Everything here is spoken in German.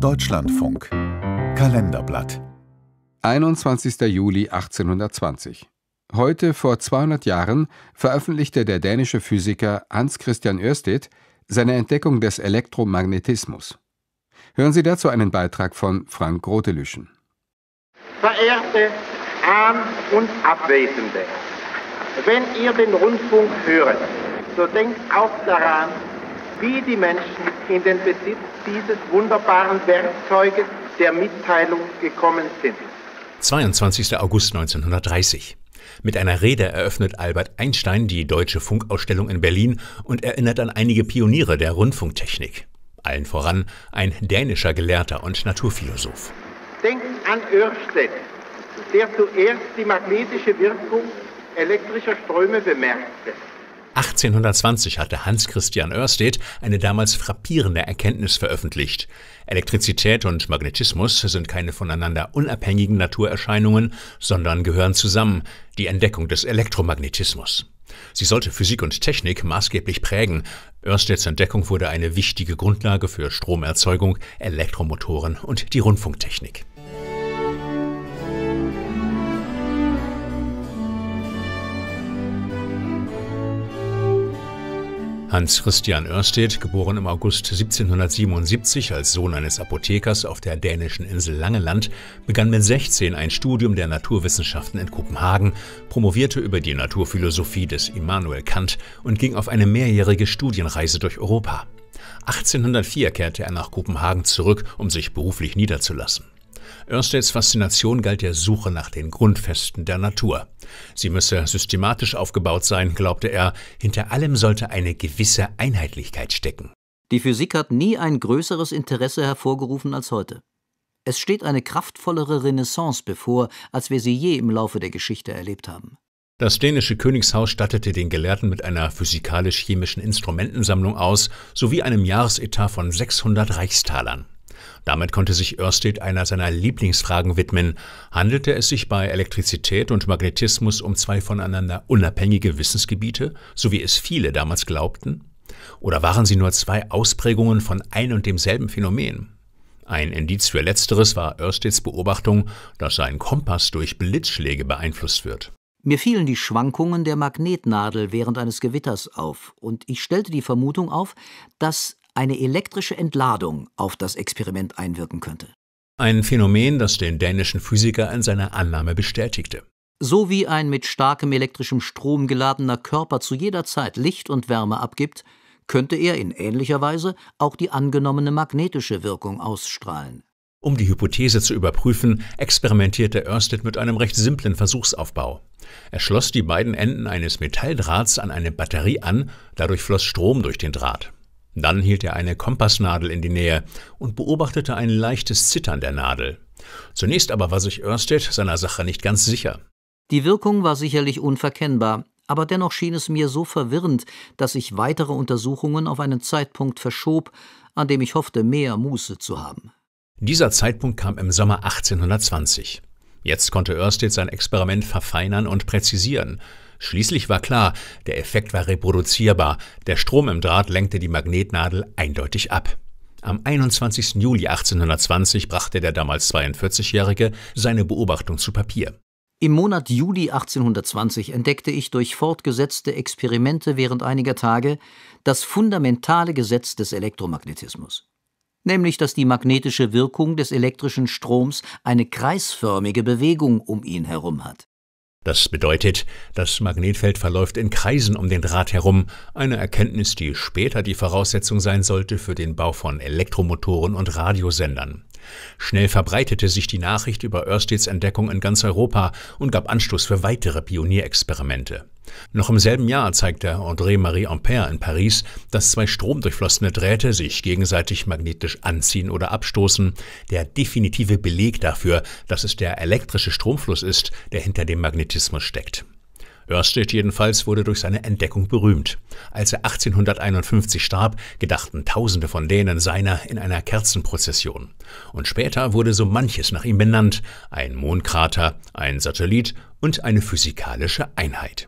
Deutschlandfunk Kalenderblatt 21. Juli 1820. Heute vor 200 Jahren veröffentlichte der dänische Physiker Hans Christian Ørsted seine Entdeckung des Elektromagnetismus. Hören Sie dazu einen Beitrag von Frank Grotelüschen. Verehrte An- und Abwesende, wenn ihr den Rundfunk höret, so denkt auch daran, wie die Menschen in den Besitz dieses wunderbaren Werkzeuges der Mitteilung gekommen sind. 22. August 1930. Mit einer Rede eröffnet Albert Einstein die Deutsche Funkausstellung in Berlin und erinnert an einige Pioniere der Rundfunktechnik. Allen voran ein dänischer Gelehrter und Naturphilosoph. Denkt an Ørsted, der zuerst die magnetische Wirkung elektrischer Ströme bemerkte. 1820 hatte Hans Christian Ørsted eine damals frappierende Erkenntnis veröffentlicht. Elektrizität und Magnetismus sind keine voneinander unabhängigen Naturerscheinungen, sondern gehören zusammen, die Entdeckung des Elektromagnetismus. Sie sollte Physik und Technik maßgeblich prägen. Örsteds Entdeckung wurde eine wichtige Grundlage für Stromerzeugung, Elektromotoren und die Rundfunktechnik. Hans Christian Ørsted, geboren im August 1777 als Sohn eines Apothekers auf der dänischen Insel Langeland, begann mit 16 ein Studium der Naturwissenschaften in Kopenhagen, promovierte über die Naturphilosophie des Immanuel Kant und ging auf eine mehrjährige Studienreise durch Europa. 1804 kehrte er nach Kopenhagen zurück, um sich beruflich niederzulassen. Ørsteds Faszination galt der Suche nach den Grundfesten der Natur. Sie müsse systematisch aufgebaut sein, glaubte er, hinter allem sollte eine gewisse Einheitlichkeit stecken. Die Physik hat nie ein größeres Interesse hervorgerufen als heute. Es steht eine kraftvollere Renaissance bevor, als wir sie je im Laufe der Geschichte erlebt haben. Das dänische Königshaus stattete den Gelehrten mit einer physikalisch-chemischen Instrumentensammlung aus sowie einem Jahresetat von 600 Reichstalern. Damit konnte sich Örsted einer seiner Lieblingsfragen widmen. Handelte es sich bei Elektrizität und Magnetismus um zwei voneinander unabhängige Wissensgebiete, so wie es viele damals glaubten? Oder waren sie nur zwei Ausprägungen von ein und demselben Phänomen? Ein Indiz für letzteres war Örsteds Beobachtung, dass sein Kompass durch Blitzschläge beeinflusst wird. Mir fielen die Schwankungen der Magnetnadel während eines Gewitters auf, und ich stellte die Vermutung auf, dass eine elektrische Entladung auf das Experiment einwirken könnte. Ein Phänomen, das den dänischen Physiker in seiner Annahme bestätigte. So wie ein mit starkem elektrischem Strom geladener Körper zu jeder Zeit Licht und Wärme abgibt, könnte er in ähnlicher Weise auch die angenommene magnetische Wirkung ausstrahlen. Um die Hypothese zu überprüfen, experimentierte Ørsted mit einem recht simplen Versuchsaufbau. Er schloss die beiden Enden eines Metalldrahts an eine Batterie an, dadurch floss Strom durch den Draht. Dann hielt er eine Kompassnadel in die Nähe und beobachtete ein leichtes Zittern der Nadel. Zunächst aber war sich Ørsted seiner Sache nicht ganz sicher. Die Wirkung war sicherlich unverkennbar, aber dennoch schien es mir so verwirrend, dass ich weitere Untersuchungen auf einen Zeitpunkt verschob, an dem ich hoffte, mehr Muße zu haben. Dieser Zeitpunkt kam im Sommer 1820. Jetzt konnte Ørsted sein Experiment verfeinern und präzisieren. Schließlich war klar, der Effekt war reproduzierbar, der Strom im Draht lenkte die Magnetnadel eindeutig ab. Am 21. Juli 1820 brachte der damals 42-Jährige seine Beobachtung zu Papier. Im Monat Juli 1820 entdeckte ich durch fortgesetzte Experimente während einiger Tage das fundamentale Gesetz des Elektromagnetismus, nämlich dass die magnetische Wirkung des elektrischen Stroms eine kreisförmige Bewegung um ihn herum hat. Das bedeutet, das Magnetfeld verläuft in Kreisen um den Draht herum, eine Erkenntnis, die später die Voraussetzung sein sollte für den Bau von Elektromotoren und Radiosendern. Schnell verbreitete sich die Nachricht über Örsteds Entdeckung in ganz Europa und gab Anstoß für weitere Pionierexperimente. Noch im selben Jahr zeigte André-Marie Ampère in Paris, dass zwei stromdurchflossene Drähte sich gegenseitig magnetisch anziehen oder abstoßen, der definitive Beleg dafür, dass es der elektrische Stromfluss ist, der hinter dem Magnetismus steckt. Oersted jedenfalls wurde durch seine Entdeckung berühmt. Als er 1851 starb, gedachten Tausende von Dänen seiner in einer Kerzenprozession. Und später wurde so manches nach ihm benannt, ein Mondkrater, ein Satellit und eine physikalische Einheit.